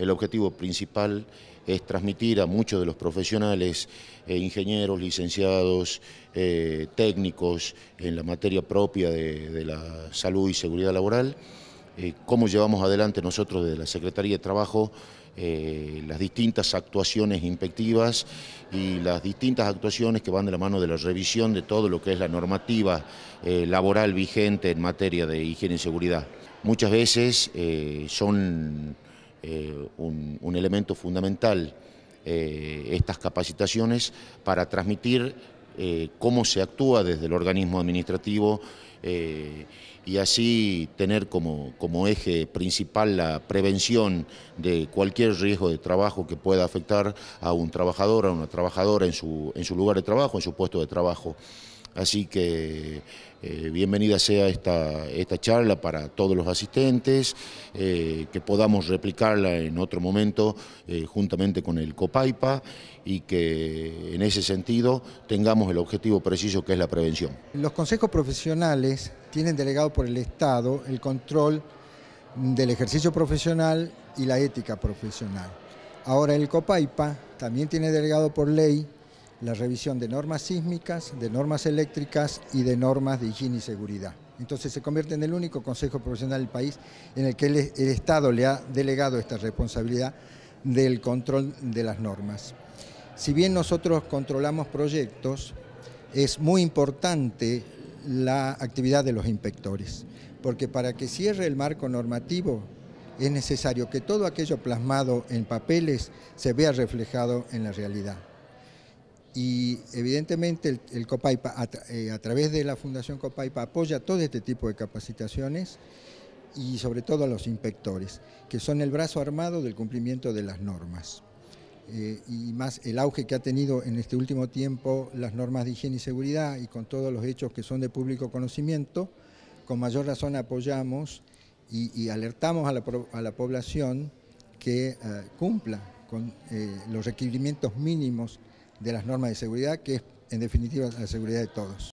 El objetivo principal es transmitir a muchos de los profesionales, eh, ingenieros, licenciados, eh, técnicos en la materia propia de, la salud y seguridad laboral, eh, cómo llevamos adelante nosotros desde la Secretaría de Trabajo las distintas actuaciones inspectivas y las distintas actuaciones que van de la mano de la revisión de todo lo que es la normativa laboral vigente en materia de higiene y seguridad. Muchas veces son eh, un, elemento fundamental eh, estas capacitaciones para transmitir eh, cómo se actúa desde el organismo administrativo y así tener como, eje principal la prevención de cualquier riesgo de trabajo que pueda afectar a un trabajador, a una trabajadora en en su lugar de trabajo, en su puesto de trabajo. Así que eh, bienvenida sea esta, charla para todos los asistentes, eh, que podamos replicarla en otro momento eh, juntamente con el COPAIPA y que en ese sentido tengamos el objetivo preciso que es la prevención. Los consejos profesionales tienen delegado por el Estado el control del ejercicio profesional y la ética profesional. Ahora el COPAIPA también tiene delegado por ley la revisión de normas sísmicas, de normas eléctricas y de normas de higiene y seguridad. Entonces se convierte en el único consejo profesional del país en el que el, Estado le ha delegado esta responsabilidad del control de las normas. Si bien nosotros controlamos proyectos, es muy importante la actividad de los inspectores, porque para que cierre el marco normativo es necesario que todo aquello plasmado en papeles se vea reflejado en la realidad. Y evidentemente el, COPAIPA, eh, a, través de la Fundación COPAIPA, apoya todo este tipo de capacitaciones y sobre todo a los inspectores, que son el brazo armado del cumplimiento de las normas. Eh, y más el auge que ha tenido en este último tiempo las normas de higiene y seguridad y con todos los hechos que son de público conocimiento, con mayor razón apoyamos y, alertamos a la, población que eh, cumpla con los requerimientos mínimos de las normas de seguridad, que es en definitiva la seguridad de todos.